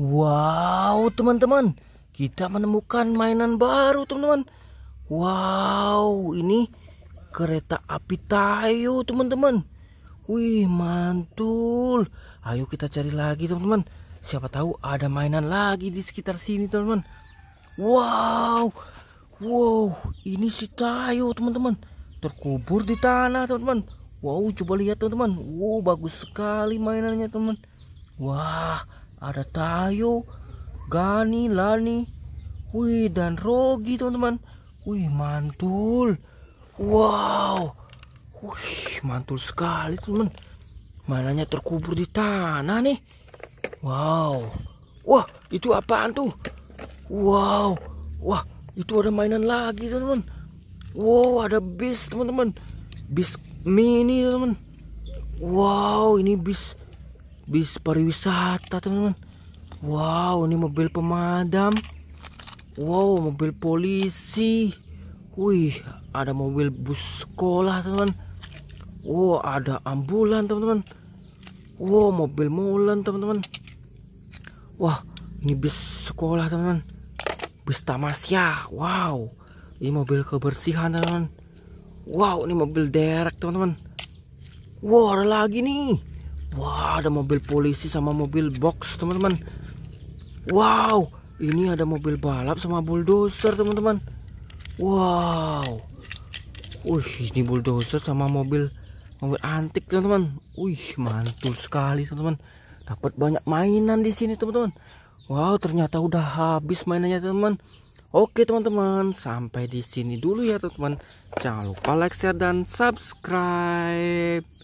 Wow, teman-teman. Kita menemukan mainan baru, teman-teman. Wow, ini kereta api Tayo, teman-teman. Wih, mantul. Ayo kita cari lagi, teman-teman. Siapa tahu ada mainan lagi di sekitar sini, teman-teman. Wow. Wow, ini si Tayo, teman-teman. Terkubur di tanah, teman-teman. Wow, coba lihat, teman-teman. Wow, bagus sekali mainannya, teman-teman. Wah, ada Tayo, Gani, Lani, wih dan Rogi teman-teman. Wih mantul, wow, wih mantul sekali teman-teman. Mananya terkubur di tanah nih. Wow, wah itu apaan tuh? Wow, wah itu ada mainan lagi teman-teman. Wow ada bis teman-teman, bis mini teman-teman. Wow ini bis bis pariwisata teman-teman wow ini mobil pemadam wow mobil polisi wih ada mobil bus sekolah teman-teman wow ada ambulan teman-teman wow mobil molen teman-teman wah ini bis sekolah teman-teman bus tamasya wow ini mobil kebersihan teman-teman wow ini mobil derek teman-teman wow ada lagi nih Wah, ada mobil polisi sama mobil box, teman-teman. Wow, ini ada mobil balap sama bulldozer, teman-teman. Wow. Wih, ini bulldozer sama mobil mobil antik, teman-teman. Wih, mantul sekali, teman-teman. Dapat banyak mainan di sini, teman-teman. Wow, ternyata udah habis mainannya, teman-teman. Oke, teman-teman, sampai di sini dulu ya, teman-teman. Jangan lupa like, share dan subscribe.